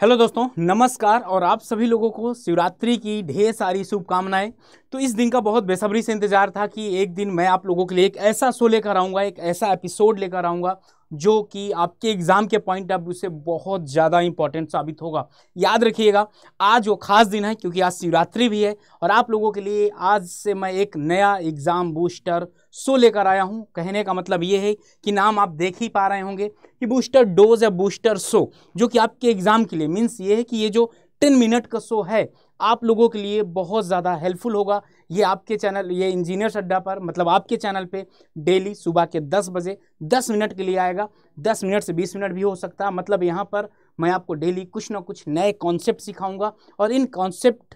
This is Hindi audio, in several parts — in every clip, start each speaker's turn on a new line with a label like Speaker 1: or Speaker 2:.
Speaker 1: हेलो दोस्तों नमस्कार और आप सभी लोगों को शिवरात्रि की ढेर सारी शुभकामनाएं तो इस दिन का बहुत बेसब्री से इंतज़ार था कि एक दिन मैं आप लोगों के लिए एक ऐसा शो लेकर आऊँगा एक ऐसा एपिसोड लेकर आऊँगा जो कि आपके एग्ज़ाम के पॉइंट ऑफ व्यू से बहुत ज़्यादा इंपॉर्टेंट साबित होगा याद रखिएगा आज वो ख़ास दिन है क्योंकि आज शिवरात्रि भी है और आप लोगों के लिए आज से मैं एक नया एग्ज़ाम बूस्टर सो लेकर आया हूँ कहने का मतलब ये है कि नाम आप देख ही पा रहे होंगे कि बूस्टर डोज या बूस्टर सो जो कि आपके एग्ज़ाम के लिए मीन्स ये है कि ये जो टेन मिनट का शो है आप लोगों के लिए बहुत ज़्यादा हेल्पफुल होगा ये आपके चैनल ये इंजीनियर्स अड्डा पर मतलब आपके चैनल पे डेली सुबह के 10 बजे 10 मिनट के लिए आएगा 10 मिनट से 20 मिनट भी हो सकता है मतलब यहाँ पर मैं आपको डेली कुछ ना कुछ नए कॉन्सेप्ट सिखाऊंगा और इन कॉन्सेप्ट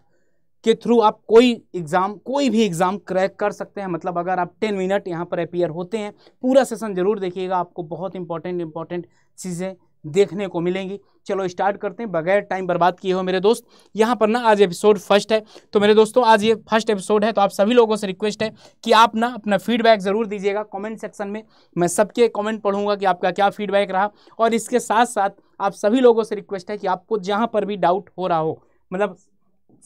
Speaker 1: के थ्रू आप कोई एग्ज़ाम कोई भी एग्ज़ाम क्रैक कर सकते हैं मतलब अगर आप टेन मिनट यहाँ पर अपीयर होते हैं पूरा सेशन ज़रूर देखिएगा आपको बहुत इंपॉर्टेंट इंपॉर्टेंट चीज़ें देखने को मिलेंगी चलो स्टार्ट करते हैं बगैर टाइम बर्बाद किए हो मेरे दोस्त यहाँ पर ना आज एपिसोड फर्स्ट है तो मेरे दोस्तों आज ये फर्स्ट एपिसोड है तो आप सभी लोगों से रिक्वेस्ट है कि आप ना अपना फीडबैक ज़रूर दीजिएगा कमेंट सेक्शन में मैं सबके कमेंट पढ़ूंगा कि आपका क्या फीडबैक रहा और इसके साथ साथ आप सभी लोगों से रिक्वेस्ट है कि आपको जहाँ पर भी डाउट हो रहा हो मतलब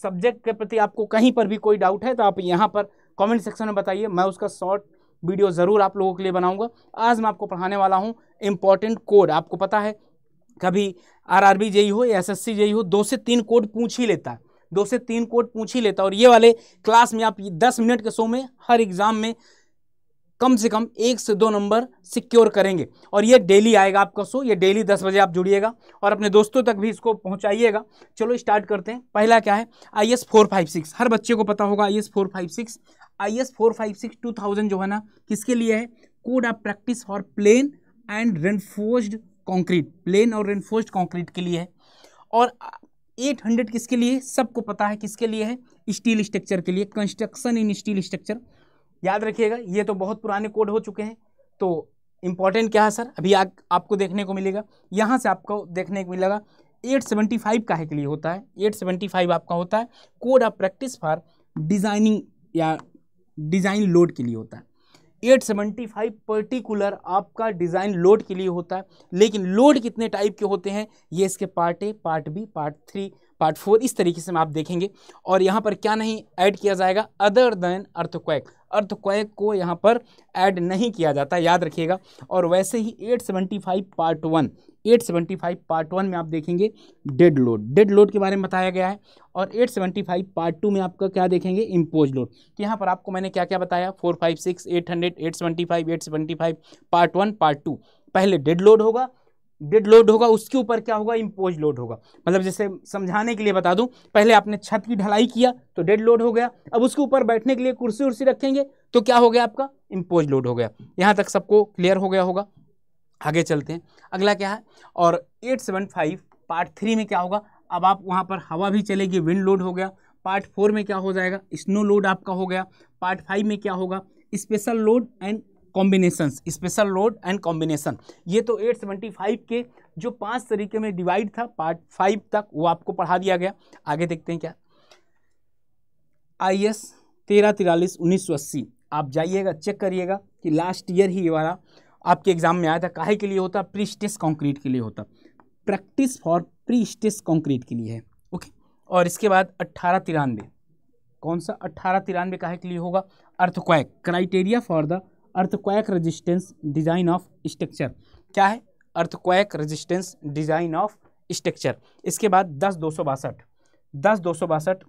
Speaker 1: सब्जेक्ट के प्रति आपको कहीं पर भी कोई डाउट है तो आप यहाँ पर कॉमेंट सेक्शन में बताइए मैं उसका शॉर्ट वीडियो ज़रूर आप लोगों के लिए बनाऊंगा आज मैं आपको पढ़ाने वाला हूँ इम्पॉर्टेंट कोड आपको पता है कभी आरआरबी आर हो या एसएससी एस हो दो से तीन कोड पूछ ही लेता दो से तीन कोड पूछ ही लेता और ये वाले क्लास में आप दस मिनट के शो में हर एग्ज़ाम में कम से कम एक से दो नंबर सिक्योर करेंगे और ये डेली आएगा आपका शो ये डेली दस बजे आप जुड़िएगा और अपने दोस्तों तक भी इसको पहुंचाइएगा चलो स्टार्ट करते हैं पहला क्या है I S four five six हर बच्चे को पता होगा I S four five six I S four five six two thousand जो है ना किसके लिए है code of practice for plain and reinforced concrete plain और रेनफोर्स्ड कंक्रीट के लिए है और 800 किसके लिए सबको पता है किसके लिए है स्टील स्ट्रक्चर के लिए कंस्ट्रक्शन इन स्टील स्ट्रक्चर याद रखिएगा ये तो बहुत पुराने कोड हो चुके हैं तो इम्पॉर्टेंट क्या है सर अभी आ, आपको देखने को मिलेगा यहाँ से आपको देखने को मिलेगा 875 का है के लिए होता है 875 आपका होता है code of practice for designing या डिज़ाइन लोड के लिए होता है 875 पर्टिकुलर आपका डिज़ाइन लोड के लिए होता है लेकिन लोड कितने टाइप के होते हैं ये इसके part A part B part three part four इस तरीके से आप देखेंगे और यहाँ पर क्या नहीं ऐड किया जाएगा अदर देन अर्थ अर्थक्वैक को यहाँ पर ऐड नहीं किया जाता याद रखिएगा और वैसे ही 875 पार्ट वन 875 पार्ट वन में आप देखेंगे डेड लोड डेड लोड के बारे में बताया गया है और 875 पार्ट टू में आपका क्या देखेंगे इम्पोज लोड तो यहाँ पर आपको मैंने क्या क्या बताया four five six eight hundred eight seventy five eight seventy five part one part two पहले डेड लोड होगा डेड लोड होगा उसके ऊपर क्या होगा इम्पोज लोड होगा मतलब जैसे समझाने के लिए बता दूं पहले आपने छत की ढलाई किया तो डेड लोड हो गया अब उसके ऊपर बैठने के लिए कुर्सी उर्सी रखेंगे तो क्या हो गया आपका इम्पोज लोड हो गया यहाँ तक सबको क्लियर हो गया होगा आगे चलते हैं अगला क्या है और eight seven five part three में क्या होगा अब आप वहाँ पर हवा भी चलेगी विंड लोड हो गया पार्ट फोर में क्या हो जाएगा स्नो लोड आपका हो गया पार्ट फाइव में क्या होगा special load and combination special load and combination ये तो एट सेवेंटी फाइव के जो पांच तरीके में डिवाइड था पार्ट फाइव तक वो आपको पढ़ा दिया गया आगे देखते हैं क्या आई एस तेरह तिरालीस उन्नीस सौ अस्सी आप जाइएगा चेक करिएगा कि लास्ट ईयर ही ये वाला आपके एग्जाम में आया था काहे के लिए होता प्री स्टेस कॉन्क्रीट के लिए होता practice for pre stress concrete के लिए है ओके और इसके बाद अट्ठारह तिरानवे कौन सा अट्ठारह तिरानवे काहे के लिए होगा earthquake criteria for the earthquake resistance design of structure क्या है earthquake resistance design of structure इसके बाद दस दो सौ बासठ दस दो सौ बासठ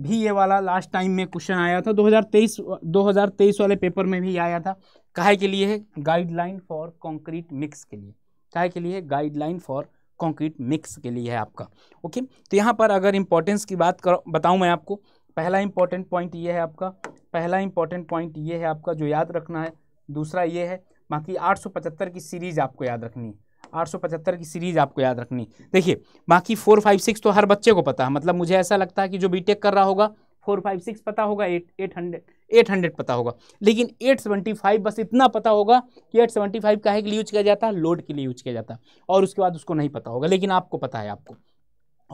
Speaker 1: भी ये वाला लास्ट टाइम में क्वेश्चन आया था 2023 2023 वाले पेपर में भी आया था काहे के लिए है गाइडलाइन फॉर कंक्रीट मिक्स के लिए काहे के लिए है गाइडलाइन फॉर कंक्रीट मिक्स के लिए है आपका ओके तो यहाँ पर अगर इंपॉर्टेंस की बात कर बताऊँ मैं आपको पहला इंपॉर्टेंट पॉइंट ये है आपका पहला इंपॉर्टेंट पॉइंट ये है आपका जो याद रखना है दूसरा ये है बाकी आठ की सीरीज़ आपको याद रखनी है 875 की सीरीज़ आपको याद रखनी देखिए बाकी फोर फाइव सिक्स तो हर बच्चे को पता है मतलब मुझे ऐसा लगता है कि जो बीटेक कर रहा होगा फोर फाइव सिक्स पता होगा eight eight hundred eight hundred पता होगा लेकिन एट सेवेंटी फाइव बस इतना पता होगा कि एट सेवेंटी फाइव काहे के लिए यूज किया जाता है लोड के लिए यूज किया जाता है और उसके बाद उसको नहीं पता होगा लेकिन आपको पता है आपको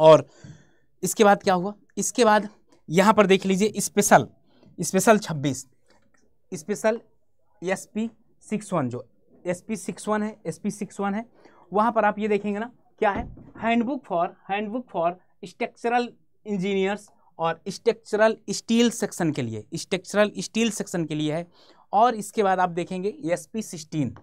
Speaker 1: और इसके बाद क्या हुआ इसके बाद यहाँ पर देख लीजिए स्पेशल स्पेशल छब्बीस special S P six one जो एस पी सिक्स वन है एस पी सिक्स वन है वहाँ पर आप ये देखेंगे ना क्या है handbook for handbook for structural engineers और स्ट्रक्चरल स्टील सेक्शन के लिए स्ट्रक्चरल स्टील सेक्शन के लिए है और इसके बाद आप देखेंगे एस पी सिक्सटीन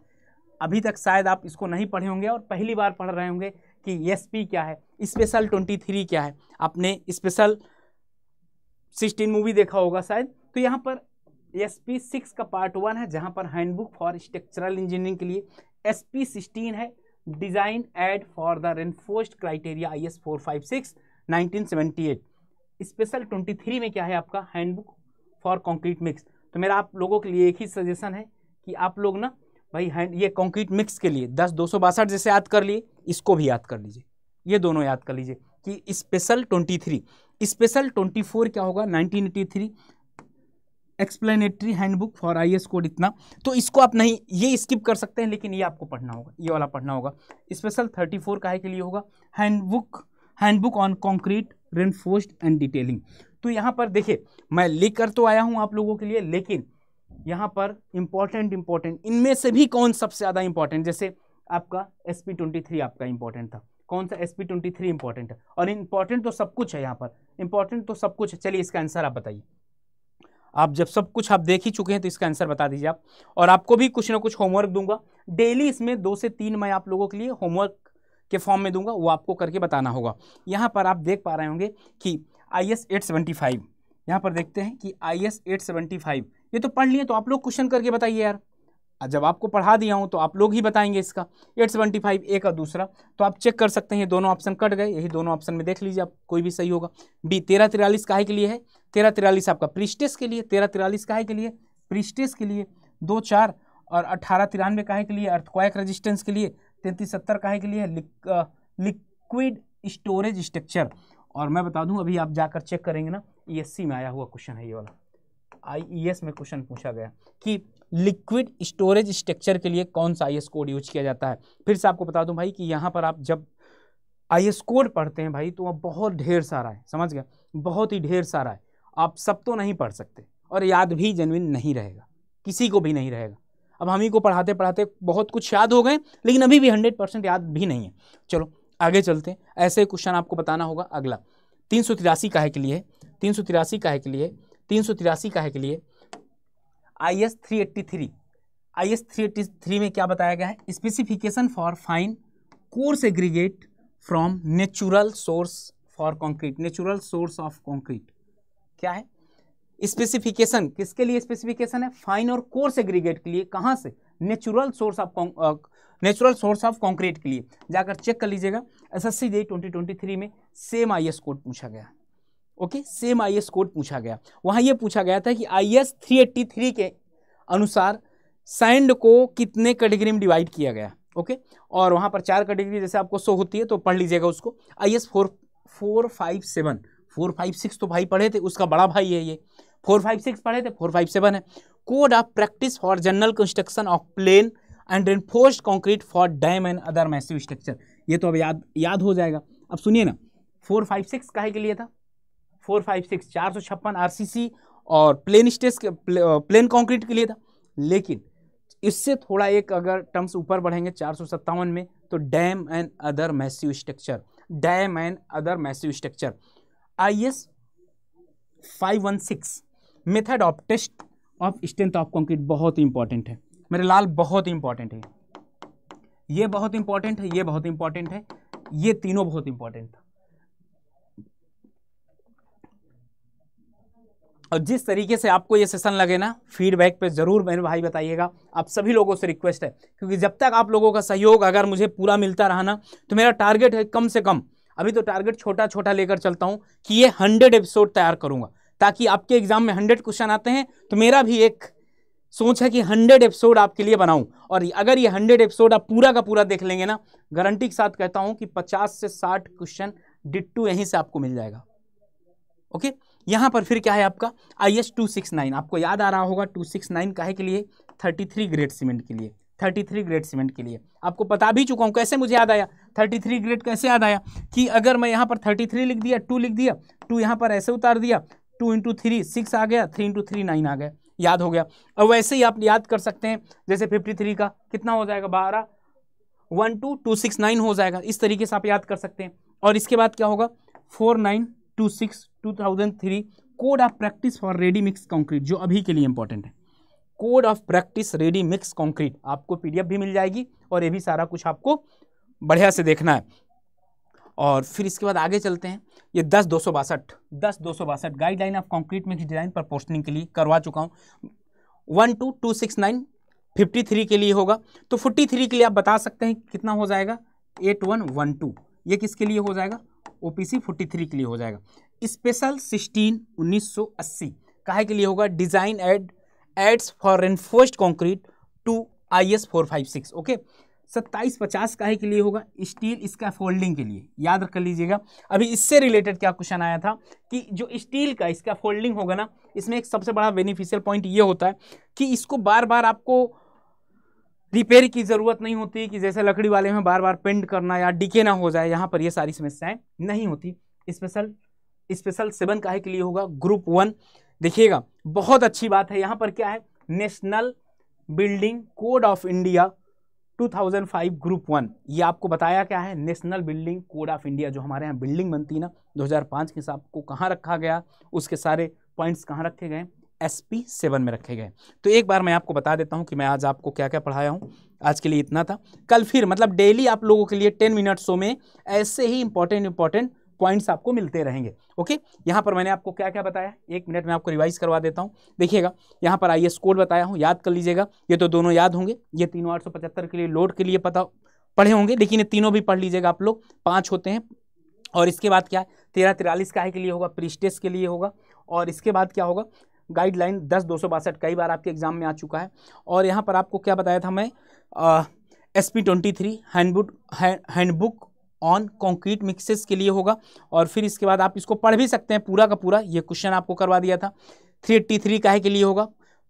Speaker 1: अभी तक शायद आप इसको नहीं पढ़े होंगे और पहली बार पढ़ रहे होंगे कि एस पी क्या है स्पेशल ट्वेंटी थ्री क्या है आपने स्पेशल सिक्सटीन मूवी देखा होगा शायद तो यहाँ पर एस पी सिक्स का पार्ट वन है जहाँ पर हैंडबुक फॉर स्ट्रक्चरल इंजीनियरिंग के लिए एस पी सिक्सटीन है design aid for the reinforced criteria I S four five six nineteen seventy eight special twenty three में क्या है आपका हैंडबुक फॉर कंक्रीट मिक्स तो मेरा आप लोगों के लिए एक ही सजेशन है कि आप लोग ना भाई हैंड ये कंक्रीट मिक्स के लिए दस दो सौ बासठ जैसे याद कर लिए इसको भी याद कर लीजिए ये दोनों याद कर लीजिए कि special twenty three special twenty four क्या होगा nineteen eighty three explanatory handbook for I S code इतना तो इसको आप नहीं ये स्किप कर सकते हैं लेकिन ये आपको पढ़ना होगा ये वाला पढ़ना होगा स्पेशल थर्टी फोर का है के लिए होगा handbook handbook on concrete reinforced and detailing तो यहाँ पर देखिए मैं लिख कर तो आया हूँ आप लोगों के लिए लेकिन यहाँ पर इम्पॉर्टेंट इम्पॉर्टेंट इनमें से भी कौन सबसे ज़्यादा इम्पॉर्टेंट जैसे आपका एस पी ट्वेंटी थ्री आपका इम्पॉर्टेंट था कौन सा S P twenty three important है और इम्पॉर्टेंट तो सब कुछ है यहाँ पर इम्पॉर्टेंट तो सब कुछ है चलिए इसका आंसर आप बताइए आप जब सब कुछ आप देख ही चुके हैं तो इसका आंसर बता दीजिए आप और आपको भी कुछ ना कुछ होमवर्क दूंगा डेली इसमें दो से तीन मैं आप लोगों के लिए होमवर्क के फॉर्म में दूंगा वो आपको करके बताना होगा यहाँ पर आप देख पा रहे होंगे कि I S eight seventy five यहाँ पर देखते हैं कि I S eight seventy five ये तो पढ़ लिए तो आप लोग क्वेश्चन करके बताइए यार जब आपको पढ़ा दिया हूँ तो आप लोग ही बताएंगे इसका एट सेवेंटी फाइव एक और दूसरा तो आप चेक कर सकते हैं दोनों ऑप्शन कट गए यही दोनों ऑप्शन में देख लीजिए आप कोई भी सही होगा बी तेरह तिरालीस काहे के लिए है तेरह तिरालीस आपका प्रिस्टेस के लिए तेरह तिरालीस काहे के लिए प्रिस्टेस के लिए दो चार और अट्ठारह तिरानवे काहे के लिए अर्थक्वाइक रजिस्टेंस के लिए तैंतीस सत्तर काहे के लिए है लिक्विड स्टोरेज स्ट्रक्चर और मैं बता दूं अभी आप जाकर चेक करेंगे ना ईएससी e में आया हुआ क्वेश्चन है ये वाला आई e में क्वेश्चन पूछा गया कि लिक्विड स्टोरेज स्ट्रक्चर के लिए कौन सा आई कोड यूज किया जाता है फिर से आपको बता दूं भाई कि यहाँ पर आप जब आई कोड पढ़ते हैं भाई तो वह बहुत ढेर सारा है समझ गए बहुत ही ढेर सारा है आप सब तो नहीं पढ़ सकते और याद भी जेनविन नहीं रहेगा किसी को भी नहीं रहेगा अब हम ही को पढ़ाते पढ़ाते बहुत कुछ याद हो गए लेकिन अभी भी हंड्रेड परसेंट याद भी नहीं है चलो आगे चलते हैं ऐसे क्वेश्चन आपको बताना होगा अगला तीन सौ तिरासी काहे के लिए तीन सौ तिरासी काहे के लिए तीन सौ तिरासी काहे के लिए I S three eighty three I S three eighty three में क्या बताया गया है specification for fine coarse aggregate from natural source for concrete natural source of concrete क्या है स्पेसिफिकेशन किसके लिए स्पेसिफिकेशन है फाइन और कोर्स एग्रीगेट के लिए कहाँ से natural source of natural source of concrete के लिए जाकर चेक कर लीजिएगा S S C J twenty twenty three में सेम आई एस कोड पूछा गया okay same I S code पूछा गया वहाँ ये पूछा गया था कि I S three eighty three के अनुसार सैंड को कितने कैटेगरी में डिवाइड किया गया ओके और वहाँ पर चार कैटेगरी जैसे आपको सो होती है तो पढ़ लीजिएगा उसको I S four four five seven four five six तो भाई पढ़े थे उसका बड़ा भाई है ये फोर फाइव सिक्स पढ़े थे फोर फाइव सेवन है code of practice for general construction of plain and reinforced concrete for dam and other massive structure ये तो अब याद याद हो जाएगा अब सुनिए ना फोर फाइव सिक्स का के लिए था फोर फाइव सिक्स चार सौ छप्पन आर सी सी और प्लेन स्टेस के प्लेन कॉन्क्रीट के लिए था लेकिन इससे थोड़ा एक अगर टर्म्स ऊपर बढ़ेंगे चार सौ सत्तावन में तो dam and other massive structure dam and other massive structure I S five one six method of test of strength of concrete बहुत इंपॉर्टेंट है मेरे लाल बहुत इंपॉर्टेंट है ये बहुत इंपॉर्टेंट है ये बहुत इंपॉर्टेंट है ये तीनों बहुत इंपॉर्टेंट था और जिस तरीके से आपको ये सेशन लगे ना फीडबैक पे ज़रूर मेरे भाई बताइएगा आप सभी लोगों से रिक्वेस्ट है क्योंकि जब तक आप लोगों का सहयोग अगर मुझे पूरा मिलता रहा ना तो मेरा टारगेट है कम से कम अभी तो टारगेट छोटा छोटा लेकर चलता हूँ कि ये हंड्रेड एपिसोड तैयार करूँगा ताकि आपके एग्जाम में हंड्रेड क्वेश्चन आते हैं तो मेरा भी एक सोच है कि हंड्रेड एपिसोड आपके लिए बनाऊँ और अगर ये हंड्रेड एपिसोड आप पूरा का पूरा देख लेंगे ना गारंटी के साथ कहता हूँ कि पचास से साठ क्वेश्चन डिट्टू यहीं से आपको मिल जाएगा ओके यहाँ पर फिर क्या है आपका I S two six nine आपको याद आ रहा होगा टू सिक्स नाइन के लिए थर्टी थ्री ग्रेड सीमेंट के लिए थर्टी थ्री ग्रेड सीमेंट के लिए आपको बता भी चुका हूँ कैसे मुझे याद आया थर्टी थ्री ग्रेड कैसे याद आया कि अगर मैं यहाँ पर थर्टी थ्री लिख दिया टू लिख दिया टू यहाँ पर ऐसे उतार दिया टू इंटू थ्री सिक्स आ गया थ्री इंटू थ्री नाइन आ गया याद हो गया अब वैसे ही आप याद कर सकते हैं जैसे फिफ्टी थ्री का कितना हो जाएगा बारह one two two six nine हो जाएगा इस तरीके से आप याद कर सकते हैं और इसके बाद क्या होगा four nine two six two thousand three code of practice for ready mix concrete जो अभी के लिए इंपॉर्टेंट है code of practice ready mix concrete आपको पीडीएफ भी मिल जाएगी और ये भी सारा कुछ आपको बढ़िया से देखना है और फिर इसके बाद आगे चलते हैं ये दस दो सौ बासठ दस दो सौ बासठ guideline of concrete mix design पर पोस्टनिंग के लिए करवा चुका हूँ one two two six nine fifty three के लिए होगा तो फोर्टी थ्री के लिए आप बता सकते हैं कितना हो जाएगा एट वन वन टू ये किसके लिए हो जाएगा O P C forty three के लिए हो जाएगा स्पेशल सिक्सटीन उन्नीस सौ अस्सी काहे के लिए होगा design aid aids for reinforced concrete to I S four five six okay सत्ताईस पचास काहे के लिए होगा स्टील इसका फोल्डिंग के लिए याद रख लीजिएगा अभी इससे रिलेटेड क्या क्वेश्चन आया था कि जो स्टील का इसका फोल्डिंग होगा ना इसमें एक सबसे बड़ा बेनिफिशियल पॉइंट ये होता है कि इसको बार बार आपको रिपेयर की ज़रूरत नहीं होती कि जैसे लकड़ी वाले में बार बार पेंट करना या डिके ना हो जाए यहाँ पर ये सारी समस्याएँ नहीं होती स्पेशल स्पेशल सेवन काहे के लिए होगा ग्रुप वन देखिएगा बहुत अच्छी बात है यहाँ पर क्या है national building code of India 2005 group one ये आपको बताया क्या है national building code of India जो हमारे यहाँ बिल्डिंग बनती है ना 2005 के हिसाब को कहाँ रखा गया उसके सारे पॉइंट्स कहाँ रखे गए एस पी सेवन में रखे गए तो एक बार मैं आपको बता देता हूँ कि मैं आज आपको क्या क्या पढ़ाया हूँ आज के लिए इतना था कल फिर मतलब डेली आप लोगों के लिए टेन मिनट शो में ऐसे ही इंपॉर्टेंट इंपॉर्टेंट पॉइंट्स आपको मिलते रहेंगे ओके यहाँ पर मैंने आपको क्या क्या बताया एक मिनट में आपको रिवाइज करवा देता हूँ देखिएगा यहाँ पर आई कोड बताया हूँ याद कर लीजिएगा ये तो दोनों याद होंगे ये तीनों आठ के लिए लोड के लिए पता पढ़े होंगे लेकिन ये तीनों भी पढ़ लीजिएगा आप लोग पाँच होते हैं और इसके बाद क्या है तेरह तिरालीस का है के लिए होगा प्रिस्टेस के लिए होगा और इसके बाद क्या होगा गाइडलाइन दस दो सौ बासठ कई बार आपके एग्जाम में आ चुका है और यहाँ पर आपको क्या बताया था मैं S P twenty three handbook handbook on concrete mixes के लिए होगा और फिर इसके बाद आप इसको पढ़ भी सकते हैं पूरा का पूरा ये क्वेश्चन आपको करवा दिया था थ्री एट्टी थ्री काहे के लिए होगा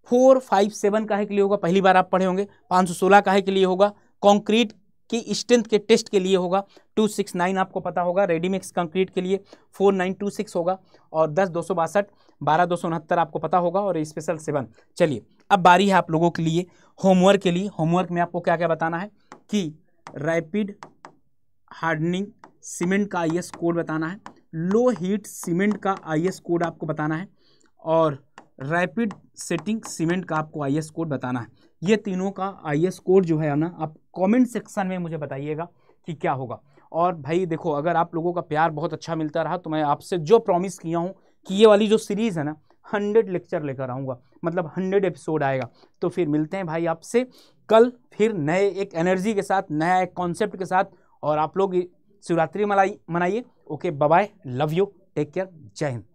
Speaker 1: फोर फाइव सेवन काहे के लिए होगा पहली बार आप पढ़े होंगे पाँच सौ सोलह काहे के लिए होगा कॉन्क्रीट की स्ट्रेंथ के टेस्ट के लिए होगा टू सिक्स नाइन आपको पता होगा रेडीमिक्स कंक्रीट के लिए फोर नाइन टू सिक्स होगा और दस दो सौ बासठ बारह दो सौ उनहत्तर आपको पता होगा और स्पेशल सेवन चलिए अब बारी है आप लोगों के लिए होमवर्क के लिए होमवर्क में आपको क्या क्या बताना है कि रैपिड हार्डनिंग सीमेंट का आईएस कोड बताना है लो हीट सीमेंट का आईएस कोड आपको बताना है और रैपिड सेटिंग सीमेंट का आपको आईएस कोड बताना है ये तीनों का आईएस कोड जो है ना आप कमेंट सेक्शन में मुझे बताइएगा कि क्या होगा और भाई देखो अगर आप लोगों का प्यार बहुत अच्छा मिलता रहा तो मैं आपसे जो प्रॉमिस किया हूँ कि ये वाली जो सीरीज़ है ना हंड्रेड लेक्चर लेकर आऊँगा मतलब हंड्रेड एपिसोड आएगा तो फिर मिलते हैं भाई आपसे कल फिर नए एक एनर्जी के साथ नया एक कॉन्सेप्ट के साथ और आप लोग शिवरात्रि मनाइए okay bye love you take care जय हिंद